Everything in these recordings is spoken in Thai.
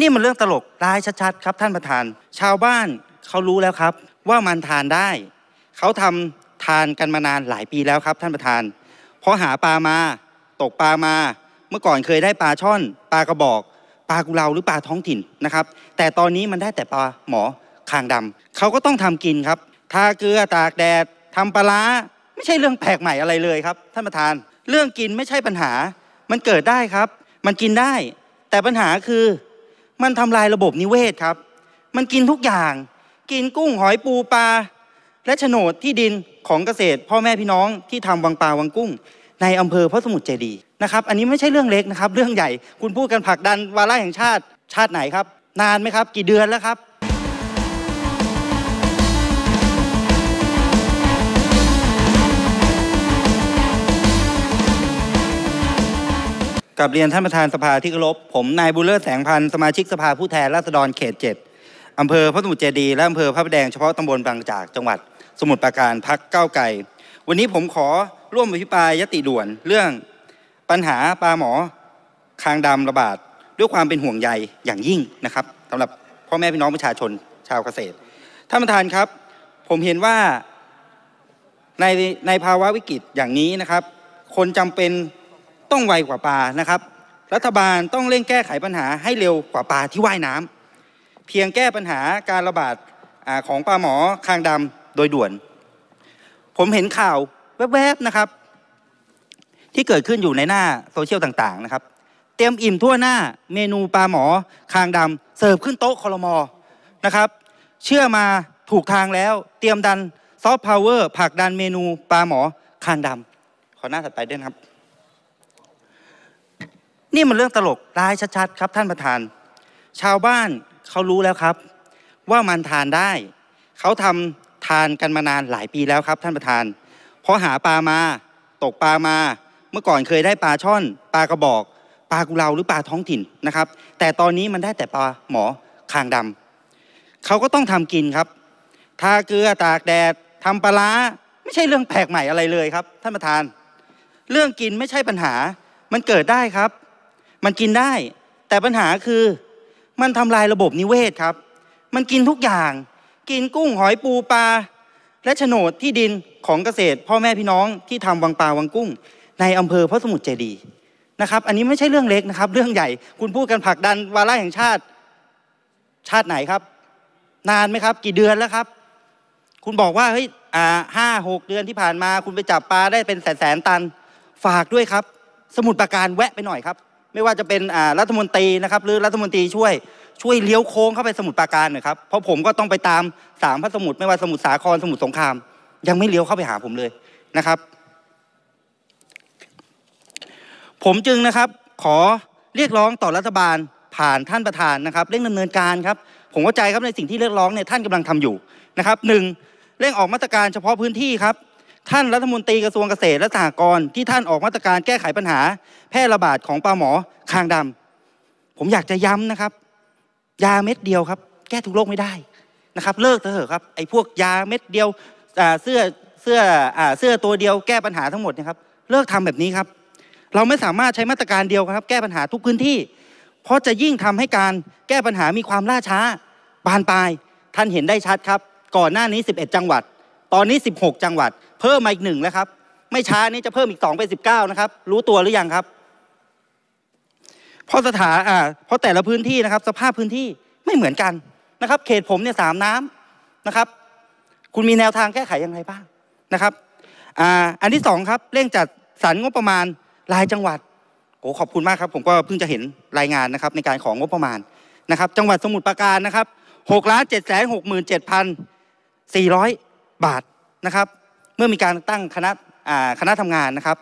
นี่มันเรื่องตลกร้ายชัดๆครับท่านประธาน ชาวบ้านเขารู้แล้วครับ ว่ามันทานได้ เขาทำทานกันมานานหลายปีแล้วครับ ท่านประธานพอหาปลามาตกปลามา เมื่อก่อนเคยได้ปลาช่อน ปลากระบอกปลากุเลาหรือปลาท้องถิ่นนะครับ แต่ตอนนี้มันได้แต่ปลาหมอคางดำเขาก็ต้องทำกินครับ ทาเกลือตากแดดทำปลาร้า ไม่ใช่เรื่องแปลกใหม่อะไรเลยครับ ท่านประธาน เรื่องกินไม่ใช่ปัญหา มันเกิดได้ครับ มันกินได้ แต่ปัญหาคือมันทำลายระบบนิเวศครับ มันกินทุกอย่าง กินกุ้งหอยปูปลา และโฉนดที่ดินของเกษตร พ่อแม่พี่น้องที่ทำวังปลาวังกุ้ง ในอำเภอพระสมุทรเจดีนะครับ อันนี้ไม่ใช่เรื่องเล็กนะครับ เรื่องใหญ่ คุณพูดกันผลักดันวาระแห่งชาติ ชาติไหนครับ นานไหมครับ กี่เดือนแล้วครับกับเรียนท่านประธานสภาที่เคารพผม นายบุลเลอร์แสงพันธ์สมาชิกสภาผู้แทน ราษฎรเขตเจ็ดอำเภอพระสมุทรเจดี และอำเภอพระประแดงเฉพาะตำบลบางจากจังหวัด สมุทรปราการพักเก้าไกลวันนี้ผมขอร่วมอภิปรายยติด่วนเรื่องปัญหาปลาหมอคางดำระบาดด้วยความเป็นห่วงใยอย่างยิ่งนะครับสำหรับพ่อแม่พี่น้องประชาชนชาวเกษตรท่านประธานครับ ผมเห็นว่าในในภาวะวิกฤตอย่างนี้นะครับ คนจำเป็นต้องไวกว่าปลานะครับ รัฐบาลต้องเร่งแก้ไขปัญหาให้เร็วกว่าปลาที่ว่ายน้ำ เพียงแก้ปัญหาการระบาดของปลาหมอคางดำโดยด่วน ผมเห็นข่าวแวบๆนะครับ ที่เกิดขึ้นอยู่ในหน้าโซเชียลต่างๆนะครับ เตรียมอิ่มทั่วหน้าเมนูปลาหมอคางดำเสิร์ฟขึ้นโต๊ะคอรมอนะครับ เชื่อมาถูกทางแล้วเตรียมดันซอฟต์พาวเวอร์ผักดันเมนูปลาหมอคางดำ ขอหน้าถัดไปด้วยครับนี่มันเรื่องตลกร้ายชัดๆครับท่านประธาน ชาวบ้านเขารู้แล้วครับ ว่ามันทานได้ เขาทำทานกันมานานหลายปีแล้วครับ ท่านประธานเพราะหาปลามา ตกปลามา เมื่อก่อนเคยได้ปลาช่อน ปลากระบอก ปลากุเลาหรือปลาท้องถิ่นนะครับ แต่ตอนนี้มันได้แต่ปลาหมอคางดำเขาก็ต้องทำกินครับ ทาเกลือ ตากแดดทำปลาไม่ใช่เรื่องแปลกใหม่อะไรเลยครับท่านประธาน เรื่องกินไม่ใช่ปัญหา มันเกิดได้ครับมันกินได้ แต่ปัญหาคือมันทำลายระบบนิเวศครับ มันกินทุกอย่างกินกุ้งหอยปูปลา และโฉนดที่ดินของเกษตร พ่อแม่พี่น้องที่ทำวังปลาวังกุ้ง ในอำเภอพระสมุทรเจดีนะครับ อันนี้ไม่ใช่เรื่องเล็กนะครับ เรื่องใหญ่ คุณพูดกันผลักดันวาระแห่งชาติชาติไหนครับ นานไหมครับ กี่เดือนแล้วครับ คุณบอกว่าเฮ้ยอ่าห้าหกเดือนที่ผ่านมา คุณไปจับปลาได้เป็นแสนแสนตันฝากด้วยครับ สมุดประการแวะไปหน่อยครับไม่ว่าจะเป็นรัฐมนตรีนะครับ หรือรัฐมนตรีช่วยช่วยเลี้ยวโค้งเข้าไปสมุทรปราการหน่อยครับ เพราะผมก็ต้องไปตามสามพระสมุทรไม่ว่าสมุทรสาครสมุทรสงคราม ยังไม่เลี้ยวเข้าไปหาผมเลยนะครับ ผมจึงนะครับขอเรียกร้องต่อรัฐบาลผ่านท่านประธานนะครับเร่งดำเนินการครับผมเข้าใจครับในสิ่งที่เรียกร้องเนี่ยท่านกำลังทำอยู่นะครับหนึ่งเร่งออกมาตรการเฉพาะพื้นที่ครับท่านรัฐมนตรีกระทรวงเกษตรและสหกรณ์ที่ท่านออกมาตรการแก้ไขปัญหา แพร่ระบาดของปลาหมอคางดำ ผมอยากจะย้ำนะครับ ยาเม็ดเดียวครับ แก้ทุกโรคไม่ได้นะครับเลิกเถอะครับไอ้พวกยาเม็ดเดียวเสื้อเสื้อเสื้อตัวเดียวแก้ปัญหาทั้งหมดนะครับเลิกทำแบบนี้ครับ เราไม่สามารถใช้มาตรการเดียวครับ แก้ปัญหาทุกพื้นที่ เพราะจะยิ่งทำให้การแก้ปัญหามีความล่าช้าบานปลายท่านเห็นได้ชัดครับ ก่อนหน้านี้11 จังหวัดตอนนี้ 16 จังหวัดเพิ่มมาอีกหนึ่งแล้วครับ ไม่ช้านี้จะเพิ่มอีก2เป็น19 นะครับ รู้ตัวหรือยังครับเพราะสถานอ่าเพราะแต่ละพื้นที่นะครับ สภาพพื้นที่ไม่เหมือนกันนะครับ เขตผมเนี่ยสามน้ำนะครับ คุณมีแนวทางแก้ไขอย่างไรบ้างนะครับอ่าอันที่สองครับ เร่งจัดสรรงบประมาณรายจังหวัดโอ้ขอบคุณมากครับ ผมก็เพิ่งจะเห็นรายงานนะครับในการของงบประมาณนะครับ จังหวัดสมุทรปราการนะครับหกล้านเจ็ดแสนหกหมื่นเจ็ดพันสี่ร้อยบาทนะครับ เมื่อมีการตั้งคณะคณะทำงานนะครับ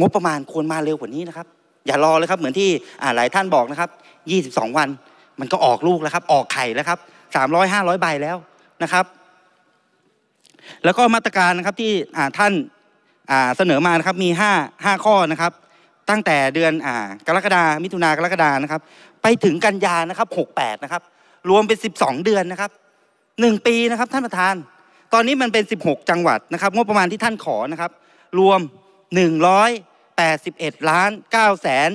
งบประมาณควรมาเร็วกว่านี้นะครับอย่ารอเลยครับเหมือนที่หลายท่านบอกนะครับ22 วัน มันก็ออกลูกแล้วครับ ออกไข่แล้วครับ300 500ใบแล้วนะครับแล้วก็มาตรการนะครับที่ท่านเสนอมานะครับมี5 5ข้อนะครับ ตั้งแต่เดือนกรกฎามิถุนากรกฎานะครับ ไปถึงกันยานะครับ68นะครับ รวมเป็น12 เดือนนะครับ 1 ปีนะครับท่านประธานตอนนี้มันเป็น 16 จังหวัดนะครับงบประมาณที่ท่านขอนะครับ รวม 181ล้าน9แสน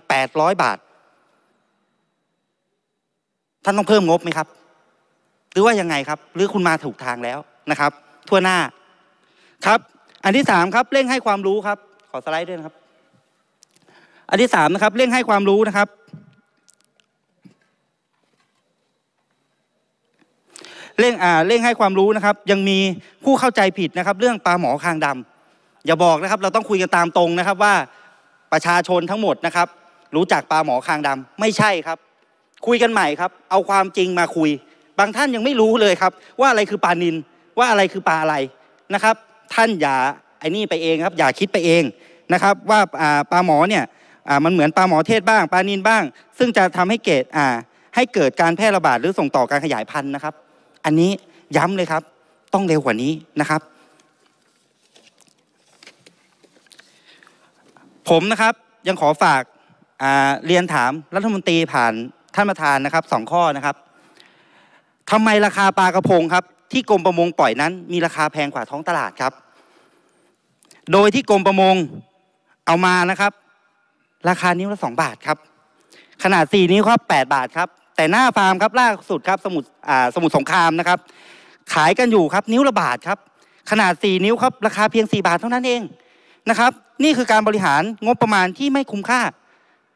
7,800 บาท ท่านต้องเพิ่มงบไหมครับ หรือว่ายังไงครับ หรือคุณมาถูกทางแล้วนะครับ ทั่วหน้า ครับ อันที่สามครับเร่งให้ความรู้ครับ ขอสไลด์ด้วยนะครับ อันที่สามนะครับเร่งให้ความรู้นะครับเร่งอ่าเร่งให้ความรู้นะครับยังมีผู้เข้าใจผิดนะครับเรื่องปลาหมอคางดำ อย่าบอกนะครับเราต้องคุยกันตามตรงนะครับว่า ประชาชนทั้งหมดนะครับรู้จักปลาหมอคางดำไม่ใช่ครับ คุยกันใหม่ครับเอาความจริงมาคุย บางท่านยังไม่รู้เลยครับ ว่าอะไรคือปลานินว่าอะไรคือปลาอะไรนะครับ ท่านอย่าไอ้นี่ไปเองครับ อย่าคิดไปเองนะครับ ว่าปลาหมอเนี่ยมันเหมือนปลาหมอเทศบ้างปลานินบ้าง ซึ่งจะทำให้เกิดให้เกิดการแพร่ระบาดหรือส่งต่อการขยายพันธุ์นะครับอันนี้ย้ำเลยครับต้องเร็วกว่านี้นะครับ ผมนะครับยังขอฝากเรียนถามรัฐมนตรีผ่านท่านประธานนะครับสองข้อนะครับ ทำไมราคาปลากระพงครับที่กรมประมงปล่อยนั้น มีราคาแพงกว่าท้องตลาดครับ โดยที่กรมประมงเอามานะครับ ราคานิ้วละสองบาทครับ ขนาดสี่นิ้วครับแปดบาทครับแต่หน้าฟาร์มครับล่าสุดครับสมุดอ่าสมุดสงครามนะครับ ขายกันอยู่ครับนิ้วละบาทครับ ขนาด 4 นิ้วครับราคาเพียง 4 บาทเท่านั้นเองนะครับนี่คือการบริหารงบประมาณที่ไม่คุ้มค่า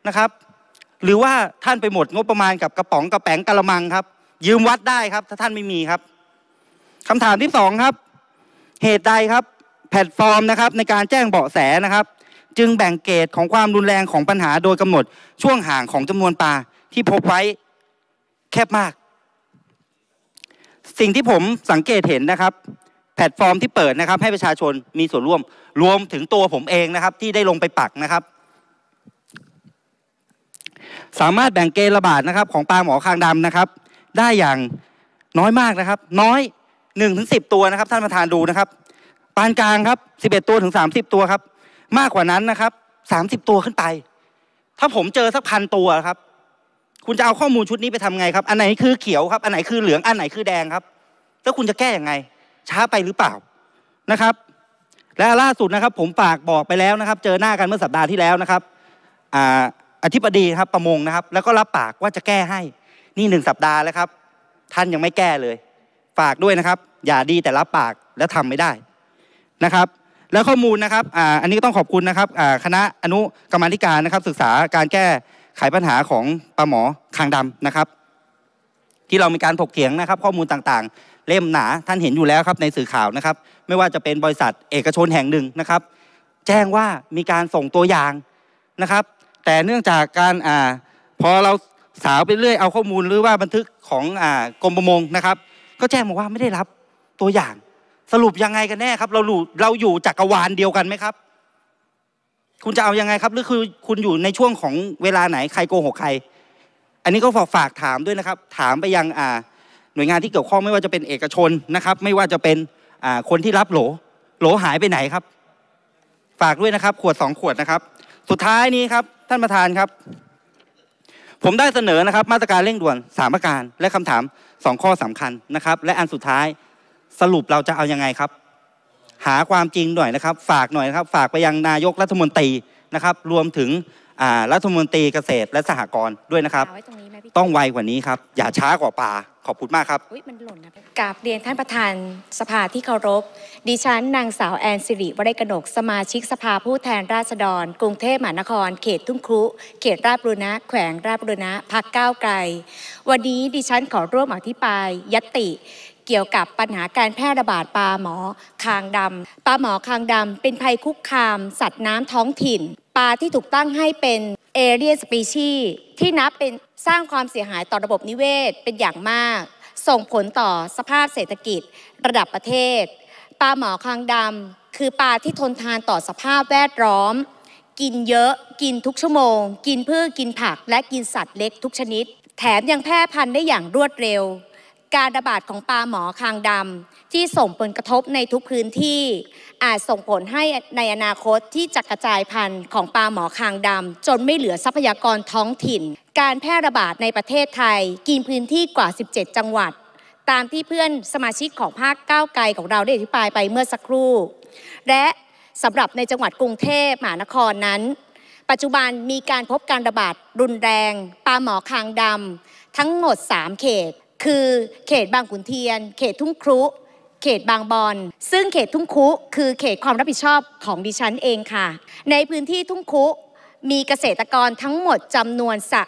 นะครับ หรือว่าท่านไปหมดงบประมาณกับกระป๋องกระแป๋งกะละมังครับยืมวัดได้ครับ ถ้าท่านไม่มีครับ คำถามที่2ครับ เหตุใดครับ แพลตฟอร์มนะครับในการแจ้งเบาะแสนะครับ จึงแบ่งเกรดของความรุนแรงของปัญหาโดยกำหนด ช่วงห่างของจำนวนปลาที่พบไว้แคบมาก สิ่งที่ผมสังเกตเห็นนะครับ แพลตฟอร์มที่เปิดนะครับ ให้ประชาชนมีส่วนร่วม รวมถึงตัวผมเองนะครับ ที่ได้ลงไปปักนะครับ สามารถแบ่งเกณฑ์ระบาดนะครับ ของปลาหมอคางดำนะครับ ได้อย่างน้อยมากนะครับ น้อย1ถึง10 ตัวนะครับท่านประธานดูนะครับ ปานกลางครับ11ตัวถึง30ตัวครับ มากกว่านั้นนะครับ30 ตัวขึ้นไป ถ้าผมเจอสักพันตัวครับคุณจะเอาข้อมูลชุดนี้ไปทำไงครับ อันไหนคือเขียวครับ อันไหนคือเหลือง อันไหนคือแดงครับแล้วคุณจะแก้อย่างไง ช้าไปหรือเปล่านะครับ และล่าสุดนะครับ ผมฝากบอกไปแล้วนะครับ เจอหน้ากันเมื่อสัปดาห์ที่แล้วนะครับ อธิบดีครับประมงนะครับ แล้วก็รับปากว่าจะแก้ให้ นี่หนึ่งสัปดาห์แล้วครับ ท่านยังไม่แก้เลย ฝากด้วยนะครับ อย่าดีแต่รับปากแล้วทำไม่ได้นะครับ แล้วข้อมูลนะครับออันนี้ต้องขอบคุณนะครับคณะอนุกรรมธิการนะครับ ศึกษาการแก้ไขปัญหาของปลาหมอคางดำนะครับ ที่เรามีการถกเถียงนะครับ ข้อมูลต่างๆ เล่มหนาท่านเห็นอยู่แล้วครับในสื่อข่าวนะครับ ไม่ว่าจะเป็นบริษัทเอกชนแห่งหนึ่งนะครับ แจ้งว่ามีการส่งตัวอย่างนะครับ แต่เนื่องจากการอ่าพอเราสาวไปเรื่อยเอาข้อมูลหรือว่าบันทึกของอ่ากรมประมงนะครับ ก็แจ้งมาว่าไม่ได้รับ ตัวอย่างสรุปยังไงกันแน่ครับ เราอยู่เราอยู่จักรวาลเดียวกันไหมครับคุณจะเอายังไงครับหรือคือคุณอยู่ในช่วงของเวลาไหนใครโกหกใคร อันนี้ก็ฝากฝากถามด้วยนะครับ ถามไปยังหน่วยงานที่เกี่ยวข้องไม่ว่าจะเป็นเอกชนนะครับ ไม่ว่าจะเป็นคนที่รับโหล โหลหายไปไหนครับ ฝากด้วยนะครับ ขวดสองขวดนะครับ สุดท้ายนี้ครับ ท่านประธานครับ ผมได้เสนอนะครับ มาตรการเร่งด่วนสามประการและคำถามสองข้อสำคัญนะครับและอันสุดท้ายสรุปเราจะเอายังไงครับหาความจริงหน่อยนะครับ ฝากหน่อยนะครับฝากไปยังนายกรัฐมนตรีนะครับรวมถึงรัฐมนตรีเกษตรและสหกรณ์ด้วยนะครับ ต้องไวกว่านี้ครับ อย่าช้ากว่าป่าขอบคุณมากครับมันหล่นนะกราบเรียนท่านประธานสภาที่เคารพ ดิฉันนางสาวแอนสิริวรกนกสมาชิกสภาผู้แทนราษฎร กรุงเทพมหานคร เขตทุ่งครุ เขตราบรุณะแขวงราบรุณะพักก้าวไกล วันนี้ดิฉันขอร่วมอภิปรายยติเกี่ยวกับปัญหาการแพร่ระบาดปลาหมอคางดำปลาหมอคางดำเป็นภัยคุกคาม สัตว์น้ำท้องถิ่นปลาที่ถูกตั้งให้เป็นเอเรียสปีชีที่นับเป็นสร้างความเสียหายต่อระบบนิเวศเป็นอย่างมาก ส่งผลต่อสภาพเศรษฐกิจระดับประเทศปลาหมอคางดำคือปลาที่ทนทานต่อสภาพแวดล้อม กินเยอะ กินทุกชั่วโมง กินพืชกินผักและกินสัตว์เล็กทุกชนิด แถมยังแพร่พันธุ์ได้อย่างรวดเร็วการระบาดของปลาหมอคางดำที่ส่งผลกระทบในทุกพื้นที่ อาจส่งผลให้ในอนาคตที่จะกระจายพันธุ์ของปลาหมอคางดำจนไม่เหลือทรัพยากรท้องถิ่น การแพร่ระบาดในประเทศไทยกินพื้นที่กว่า 17 จังหวัด ตามที่เพื่อนสมาชิกของภาคก้าวไกลของเราได้อธิบายไปเมื่อสักครู่ และสำหรับในจังหวัดกรุงเทพมหานครนั้น ปัจจุบันมีการพบการระบาดรุนแรงปลาหมอคางดำทั้งหมด 3 เขตคือเขตบางขุนเทียน เขตทุ่งครุ เขตบางบอนซึ่งเขตทุ่งคุคือเขตความรับผิดชอบของดิฉันเองค่ะ ในพื้นที่ทุ่งคุมีเกษตรกรทั้งหมดจำนวนสัก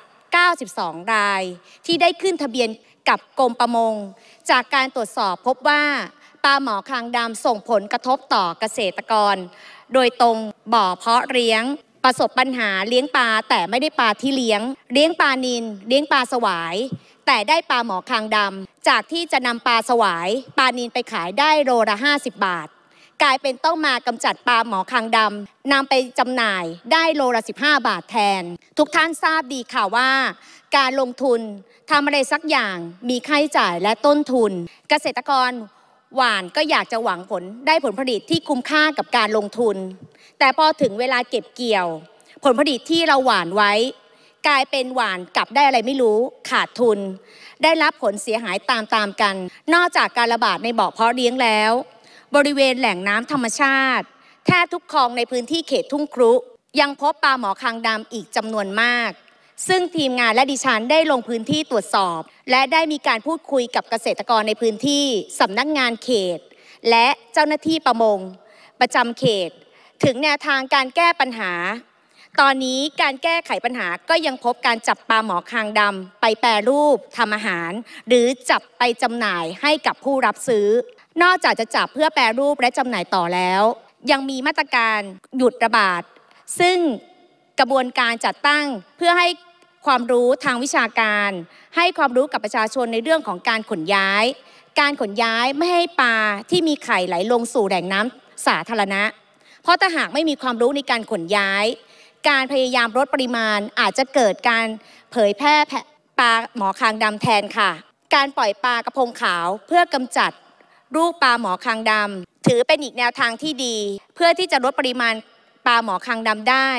92 ราย ที่ได้ขึ้นทะเบียนกับกรมประมงจากการตรวจสอบพบว่าปลาหมอคางดำส่งผลกระทบต่อเกษตรกร โดยตรงบ่อเพาะเลี้ยง ประสบปัญหาเลี้ยงปลาแต่ไม่ได้ปลาที่เลี้ยง เลี้ยงปลานินเลี้ยงปลาสวายแต่ได้ปลาหมอคางดำจากที่จะนำปลาสวายปลานีนไปขายได้โลละ50 บาท กลายเป็นต้องมากำจัดปลาหมอคางดำนำไปจำหน่ายได้โลละ15 บาทแทน ทุกท่านทราบดีค่ะว่า การลงทุนทำอะไรสักอย่างมีค่าใช้จ่ายและต้นทุน เกษตรกรหวานก็อยากจะหวังผลได้ผลผลิตที่คุ้มค่ากับการลงทุน แต่พอถึงเวลาเก็บเกี่ยว ผลผลิตที่เราหวานไว้กลายเป็นหวานกลับได้อะไรไม่รู้ ขาดทุน ได้รับผลเสียหายตามตามกัน นอกจากการระบาดในบ่อเพาะเลี้ยงแล้ว บริเวณแหล่งน้ำธรรมชาติ แทบทุกคลองในพื้นที่เขตทุ่งครุ ยังพบปลาหมอคางดำอีกจำนวนมาก ซึ่งทีมงานและดิฉันได้ลงพื้นที่ตรวจสอบ และได้มีการพูดคุยกับเกษตรกรในพื้นที่สำนักงานเขต และเจ้าหน้าที่ประมงประจำเขต ถึงแนวทางการแก้ปัญหาตอนนี้การแก้ไขปัญหาก็ยังพบการจับปลาหมอคางดำไปแปรรูปทำอาหาร หรือจับไปจำหน่ายให้กับผู้รับซื้อ นอกจากจะจับเพื่อแปรรูปและจำหน่ายต่อแล้ว ยังมีมาตรการหยุดระบาด ซึ่งกระบวนการจัดตั้งเพื่อให้ความรู้ทางวิชาการ ให้ความรู้กับประชาชนในเรื่องของการขนย้าย การขนย้ายไม่ให้ปลาที่มีไข่ไหลลงสู่แหล่งน้ำสาธารณะ เพราะถ้าหากไม่มีความรู้ในการขนย้ายการพยายามลดปริมาณอาจจะเกิดการเผยแพร่ปลาหมอคางดำแทนค่ะ การปล่อยปลากระพงขาว เพื่อกำจัดรูปปลาหมอคางดำถือเป็นอีกแนวทางที่ดีเพื่อที่จะลดปริมาณปลาหมอคางดำได้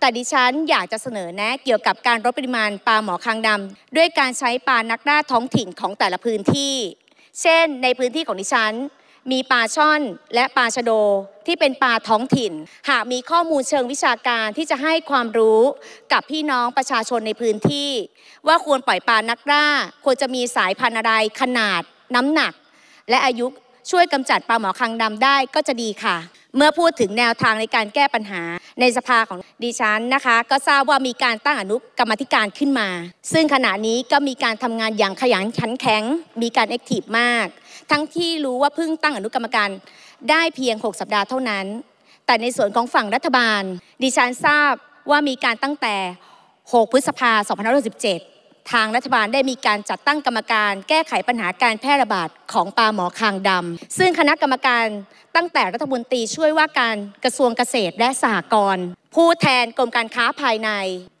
แต่ดิฉันอยากจะเสนอแนะเกี่ยวกับการลดปริมาณปลาหมอคางดำด้วยการใช้ปลานักล่าท้องถิ่นของแต่ละพื้นที่ เช่น ในพื้นที่ของดิฉันมีปลาช่อนและปลาชะโดที่เป็นปลาท้องถิ่น หากมีข้อมูลเชิงวิชาการที่จะให้ความรู้ กับพี่น้องประชาชนในพื้นที่ ว่าควรปล่อยปลานักล่าควรจะมีสายพันธุ์อะไรขนาด น้ำหนัก และอายุช่วยกำจัดปลาหมอคังดำได้ก็จะดีค่ะ เมื่อพูดถึงแนวทางในการแก้ปัญหาในสภาของดิฉันนะคะ ก็ทราบว่ามีการตั้งอนุกรรมธิการขึ้นมา ซึ่งขณะนี้ก็มีการทำงานอย่างขยันขันแข็ง มีการแอคทีฟมากทั้งที่รู้ว่าเพิ่งตั้งอนุกรรมการได้เพียง 6 สัปดาห์เท่านั้น แต่ในส่วนของฝั่งรัฐบาลดิฉันทราบว่ามีการตั้งแต่ 6 พฤษภา2567ทางรัฐบาลได้มีการจัดตั้งกรรมการแก้ไขปัญหาการแพร่ระบาดของปลาหมอคางดำซึ่งคณะกรรมการตั้งแต่รัฐมนตรีช่วยว่าการกระทรวงเกษตรและสหกรณ์ ผู้แทนกรมการค้าภายใน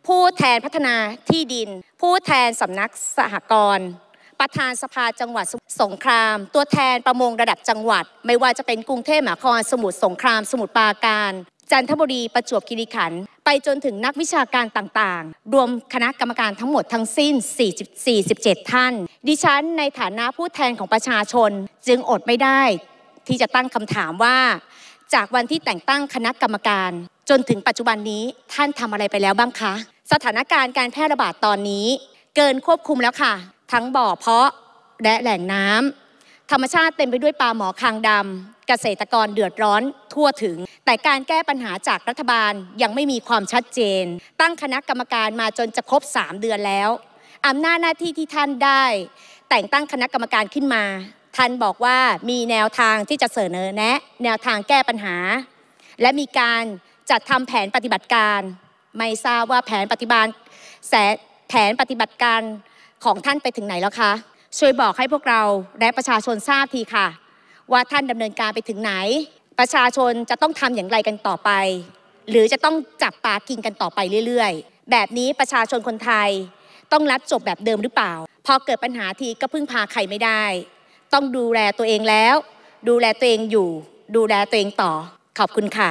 ผู้แทนพัฒนาที่ดิน ผู้แทนสำนักสหกรณ์ ประธานสภาจังหวัดสงคราม ตัวแทนประมงระดับจังหวัด ไม่ว่าจะเป็นกรุงเทพมหานครสมุทรสงครามสมุทรปราการจันทบุรีประจวบคีรีขันธ์ไปจนถึงนักวิชาการต่างๆ รวมคณะกรรมการทั้งหมดทั้งสิ้น47 ท่าน ดิฉันในฐานะผู้แทนของประชาชนจึงอดไม่ได้ ที่จะตั้งคำถามว่า จากวันที่แต่งตั้งคณะกรรมการ จนถึงปัจจุบันนี้ท่านทำอะไรไปแล้วบ้างคะ สถานการณ์การแพร่ระบาดตอนนี้ เกินควบคุมแล้วค่ะ ทั้งบ่อเพาะและแหล่งน้ำธรรมชาติเต็มไปด้วยปลาหมอคางดำเกษตรกรเดือดร้อนทั่วถึงแต่การแก้ปัญหาจากรัฐบาลยังไม่มีความชัดเจน ตั้งคณะกรรมการมาจนจะครบ3เดือนแล้วอำนาจหน้าที่ที่ท่านได้ แต่งตั้งคณะกรรมการขึ้นมา ท่านบอกว่ามีแนวทางที่จะเสนอแนะ แนวทางแก้ปัญหา และมีการจัดทำแผนปฏิบัติการ ไม่ทราบว่าแผนปฏิบัติแผนปฏิบัติการของท่านไปถึงไหนแล้วคะช่วยบอกให้พวกเราและประชาชนทราบทีค่ะ ว่าท่านดำเนินการไปถึงไหนประชาชนจะต้องทำอย่างไรกันต่อไป หรือจะต้องจับปากินกันต่อไปเรื่อย ๆ แบบนี้ประชาชนคนไทยต้องรับจบแบบเดิมหรือเปล่าพอเกิดปัญหาทีก็พึ่งพาใครไม่ได้ ต้องดูแลตัวเองแล้ว ดูแลตัวเองอยู่ ดูแลตัวเองต่อขอบคุณค่ะ